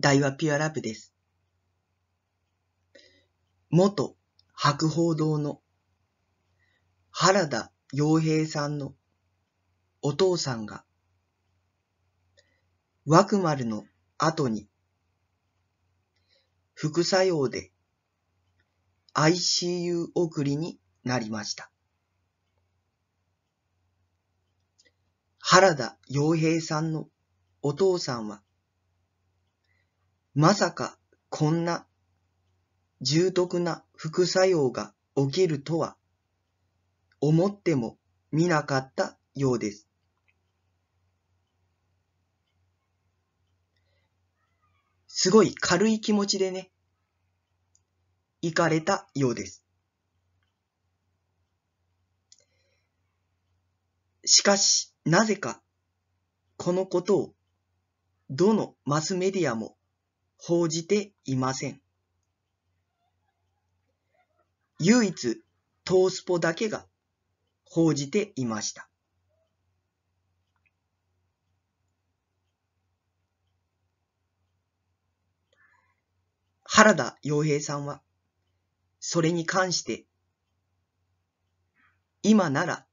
大和ピュアラブです。元白宝堂の原田洋平さんのお父さんが、マ丸の後に、副作用で ICU 送りになりました。原田洋平さんのお父さんは、まさかこんな重篤な副作用が起きるとは思っても見なかったようです。すごい軽い気持ちでね、行かれたようです。しかし、なぜか、このことを、どのマスメディアも報じていません。唯一、東スポだけが報じていました。原田洋平さんは、それに関して、今なら、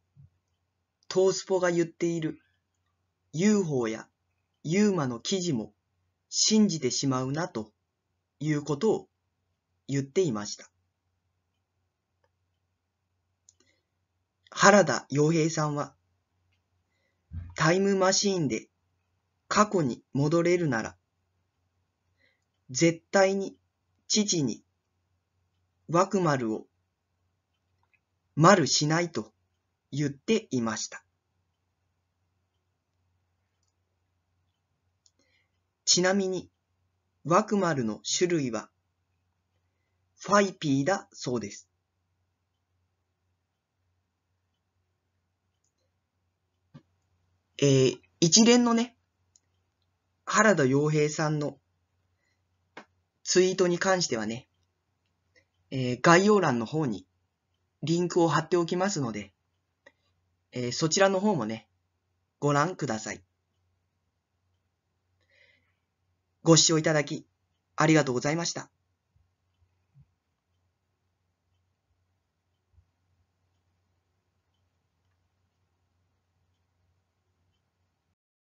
東スポが言っている UFO や UMA の記事も信じてしまうなということを言っていました。原田洋平さんは、タイムマシーンで過去に戻れるなら、絶対に父に枠丸を丸しないと言っていました。ちなみに、ワクマルの種類は、ファイピーだそうです。えー、一連のね、原田洋平さんのツイートに関してはね、えー、概要欄の方にリンクを貼っておきますので、えー、そちらの方もね、ご覧ください。ご視聴いただき、ありがとうございました。